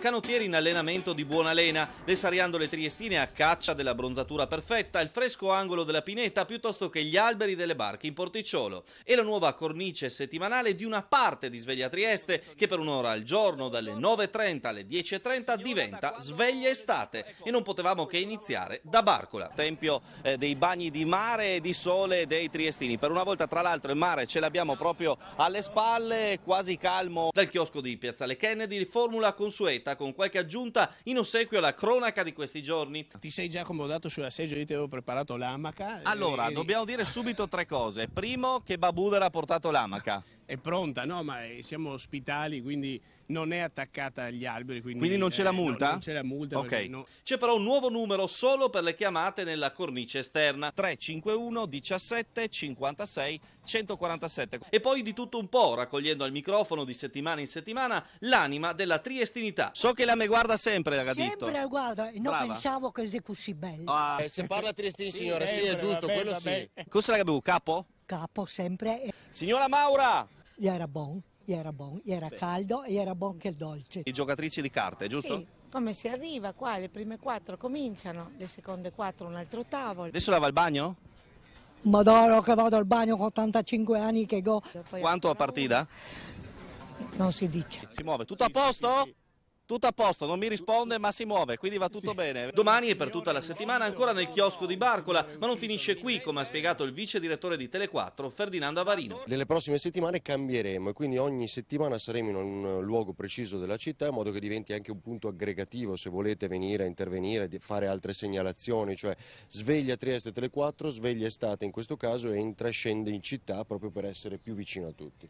canottieri in allenamento di buona lena, le triestine a caccia della bronzatura perfetta, il fresco angolo della pineta piuttosto che gli alberi delle barche in porticciolo e la nuova cornice settimanale di una parte di Sveglia Trieste che per un'ora al giorno dalle 9.30 alle 10.30 diventa Sveglia Estate e non potevamo che iniziare da Barcola, tempio eh, dei bagni di mare e di sole dei triestini. Per una volta tra l'altro il mare ce l'abbiamo proprio alle spalle, quasi calmo dal chiosco di Piazzale Kennedy, formula consueta diretta con qualche aggiunta in ossequio alla cronaca di questi giorni. Ti sei già accomodato sulla sedia, io ti avevo preparato l'amaca. Eh, allora, e... dobbiamo dire subito tre cose. Primo, che Babuda ha portato l'amaca è pronta, no? Ma eh, siamo ospitali, quindi non è attaccata agli alberi. Quindi, quindi non c'è la eh, multa? No, non c'è la multa. Ok. No. C'è però un nuovo numero solo per le chiamate nella cornice esterna. 351 17 56 147. E poi di tutto un po', raccogliendo al microfono di settimana in settimana l'anima della triestinità. So che la me guarda sempre, ragazzo. Sempre guarda, non Brava. pensavo che così bello. Ah. Eh, se parla triestino, sì, signora, sempre, sì, è giusto, vabbè, quello vabbè. sì. Cosa la capo? Capo sempre. Signora Maura! gli era buon, gli era buon, gli era Beh. caldo e gli era buon che il dolce. I giocatrici di carte, giusto? Sì. Come si arriva qua? Le prime quattro cominciano, le seconde quattro un altro tavolo. Adesso lava il bagno? Madonna che vado al bagno con 85 anni che go. Quanto a partita? Non si dice. Si muove, tutto a posto? Tutto a posto, non mi risponde ma si muove, quindi va tutto sì. bene. Domani e per tutta la settimana ancora nel chiosco di Barcola, ma non finisce qui, come ha spiegato il vice direttore di Tele4, Ferdinando Avarino. Nelle prossime settimane cambieremo e quindi ogni settimana saremo in un eh, luogo preciso della città in modo che diventi anche un punto aggregativo se volete venire a intervenire, fare altre segnalazioni, cioè sveglia Trieste Tele4, sveglia estate in questo caso e entra e scende in città proprio per essere più vicino a tutti.